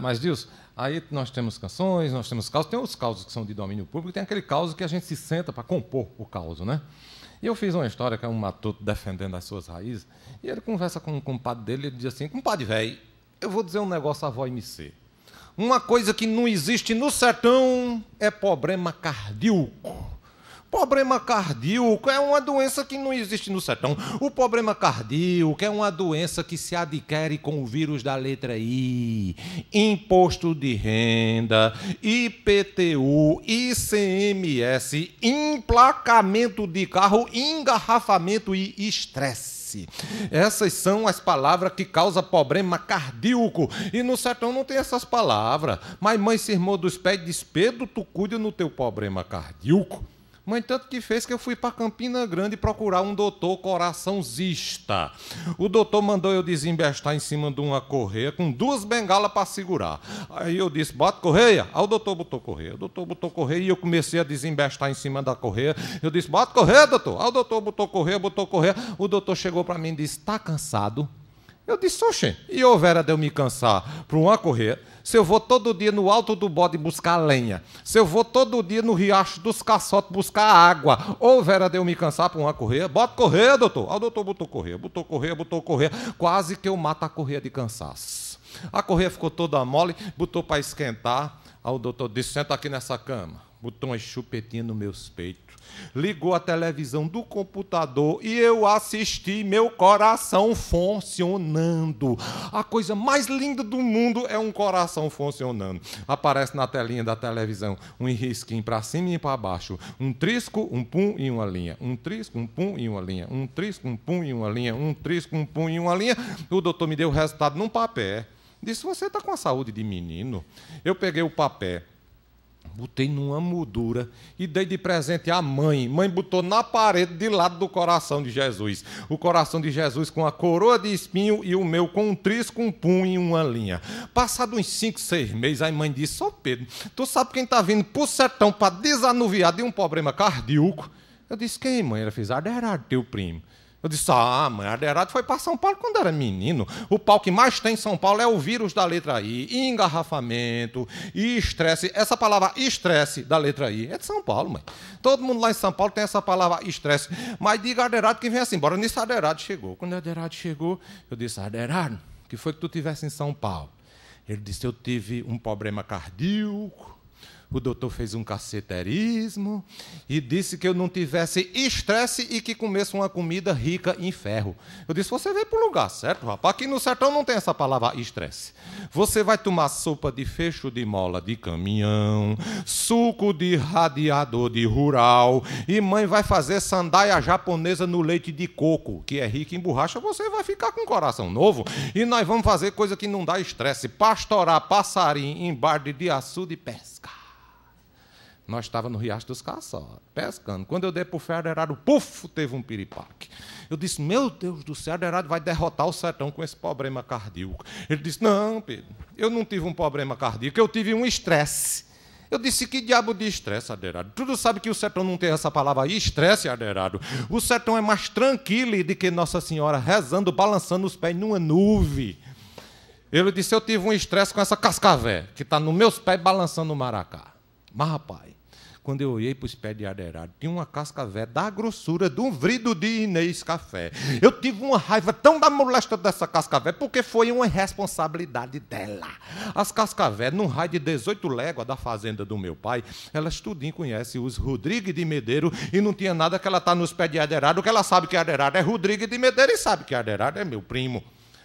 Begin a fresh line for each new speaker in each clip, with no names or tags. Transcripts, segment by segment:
Mas, Dilson, aí nós temos canções, nós temos causos, tem os causos que são de domínio público, tem aquele causa que a gente se senta para compor o causo, né? E eu fiz uma história que é um matuto defendendo as suas raízes, e ele conversa com um compadre dele, e ele diz assim, compadre velho, eu vou dizer um negócio à voz MC. Uma coisa que não existe no sertão é problema cardíaco. Problema cardíaco é uma doença que não existe no sertão. O problema cardíaco é uma doença que se adquire com o vírus da letra I. Imposto de renda, IPTU, ICMS, emplacamento de carro, engarrafamento e estresse. Essas são as palavras que causam problema cardíaco. E no sertão não tem essas palavras. Mas mãe se irmão dos pés diz: Pedro, tu cuida no teu problema cardíaco. Mas tanto que fez que eu fui para Campina Grande procurar um doutor coraçãozista. O doutor mandou eu desembestar em cima de uma correia com duas bengalas para segurar. Aí eu disse, bota correia. Aí o doutor botou correia. O doutor botou correia e eu comecei a desembestar em cima da correia. Eu disse, bota correia, doutor. Aí o doutor botou correia, botou correia. O doutor chegou para mim e disse, está cansado? Eu disse, oxe, e houvera de eu me cansar para uma correr, se eu vou todo dia no alto do bode buscar lenha, se eu vou todo dia no riacho dos caçotes buscar água, houvera de eu me cansar para uma correr, bota correr, doutor. Ah, o doutor botou correr, botou correr, botou correr, quase que eu mato a correr de cansaço. A correr ficou toda mole, botou para esquentar, aí o doutor disse, senta aqui nessa cama botou uma chupetinha no meu peito, ligou a televisão do computador e eu assisti meu coração funcionando. A coisa mais linda do mundo é um coração funcionando. Aparece na telinha da televisão um risquinho para cima e para baixo, um trisco, um pum e uma linha, um trisco, um pum e uma linha, um trisco, um pum e uma linha, um trisco, um pum e uma linha. O doutor me deu o resultado num papel. Disse: Você está com a saúde de menino? Eu peguei o papel Botei numa moldura e dei de presente à mãe. Mãe botou na parede de lado do coração de Jesus. O coração de Jesus com a coroa de espinho e o meu com um trisco, um punho e uma linha. Passado uns cinco, seis meses, a mãe disse: Ô oh Pedro, tu sabe quem está vindo pro sertão para desanuviar de um problema cardíaco? Eu disse: Quem, mãe? Ela fez: Ah, era teu primo. Eu disse, ah, mãe, Aderado foi para São Paulo quando era menino. O pau que mais tem em São Paulo é o vírus da letra I, engarrafamento, e estresse. Essa palavra estresse da letra I é de São Paulo, mãe. Todo mundo lá em São Paulo tem essa palavra estresse. Mas diga Aderado que vem assim, embora. Nisso Aderado chegou. Quando Aderado chegou, eu disse, Aderado, que foi que tu tivesse em São Paulo? Ele disse, eu tive um problema cardíaco, o doutor fez um caceterismo e disse que eu não tivesse estresse e que comesse uma comida rica em ferro. Eu disse: você veio para o lugar certo, rapaz. Aqui no sertão não tem essa palavra estresse. Você vai tomar sopa de fecho de mola de caminhão, suco de radiador de rural e mãe vai fazer sandaia japonesa no leite de coco, que é rico em borracha. Você vai ficar com coração novo e nós vamos fazer coisa que não dá estresse: pastorar passarinho em bar de açude e pescar. Nós estávamos no Riacho dos Caçó, pescando. Quando eu dei para o Fé Aderado, puf, teve um piripaque. Eu disse, meu Deus do céu, Aderado vai derrotar o sertão com esse problema cardíaco. Ele disse, não, Pedro, eu não tive um problema cardíaco, eu tive um estresse. Eu disse, que diabo de estresse, Aderado? Tu sabe que o sertão não tem essa palavra aí, estresse, Aderado. O sertão é mais tranquilo do que Nossa Senhora rezando, balançando os pés numa nuvem. Ele disse, eu tive um estresse com essa cascavé, que está nos meus pés balançando o maracá. Mas, rapaz, quando eu olhei para os pés de areirado, tinha uma casca velha da grossura de um vrido de Inês Café. Eu tive uma raiva tão da molesta dessa casca velha, porque foi uma responsabilidade dela. As cascavéis, num raio de 18 léguas da fazenda do meu pai, elas tudinho conhecem os Rodrigues de Medeiro e não tinha nada que ela tá nos pés de areirado, que ela sabe que areirado é Rodrigues de Medeiro e sabe que areirado é meu primo.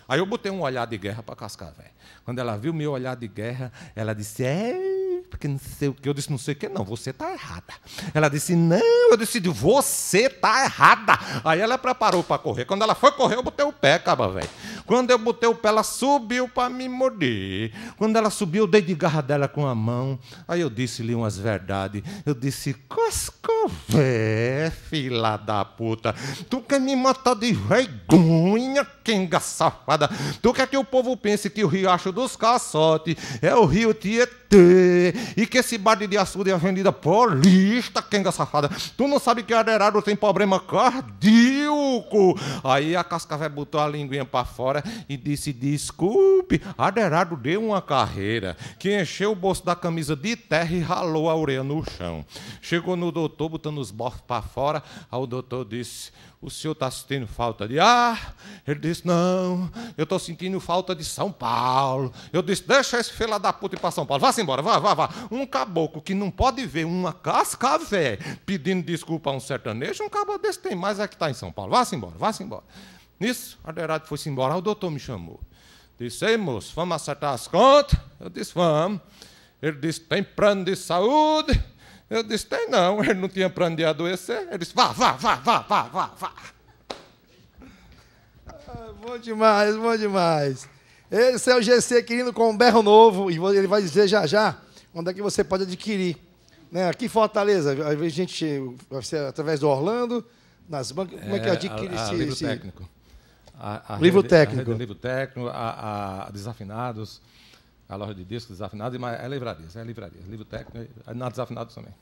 Aí eu botei um olhar de guerra para cascavel. Quando ela viu meu olhar de guerra, ela disse: "É, porque não sei o que. Eu disse, não sei o que, não, você está errada. Ela disse, não, eu decidi, você está errada. Aí ela preparou para correr. Quando ela foi correr, eu botei o pé, caba, velho. Quando eu botei o pé, ela subiu para me morder. Quando ela subiu, eu dei de garra dela com a mão. Aí eu disse-lhe umas verdades. Eu disse, cosca vé, fila da puta. Tu quer me matar de vergonha, quenga safada. Tu quer que o povo pense que o Riacho dos Caçotes é o Rio Tietê e que esse bar de açude é a Avenida Paulista, quenga safada. Tu não sabe que Aderado tem problema cardíaco. Aí a Cascavel botou a linguinha pra fora e disse: Desculpa. Tupi, Aderado deu uma carreira que encheu o bolso da camisa de terra e ralou a orelha no chão. Chegou no doutor, botando os bofos para fora, aí o doutor disse, o senhor está sentindo falta de ar? Ele disse, não, eu estou sentindo falta de São Paulo. Eu disse, deixa esse filho da puta ir para São Paulo, vá-se embora, vá, vá, vá. Um caboclo que não pode ver uma cascavé pedindo desculpa a um sertanejo, um caboclo desse tem mais é que está em São Paulo. Vá-se embora, vá-se embora. Nisso, Aderado foi-se embora, o doutor me chamou. Disse, moço, vamos acertar as contas? Eu disse, vamos. Ele disse, tem plano de saúde? Eu disse, tem não. Ele não tinha plano de adoecer. Ele disse, vá, vá, vá, vá, vá, vá, vá. Ah, bom demais, bom demais. Esse é o GC querido com um berro novo. E ele vai dizer já já onde é que você pode adquirir. Né? Aqui em Fortaleza, a gente vai ser através do Orlando, nas bancas. Como é que é, adquire é, a, a esse, livro esse... técnico? A, a livro, rede, técnico. A livro técnico. A, a Desafinados, a loja de discos Desafinados, mas é livraria, é livraria. Livro técnico, é na Desafinados também.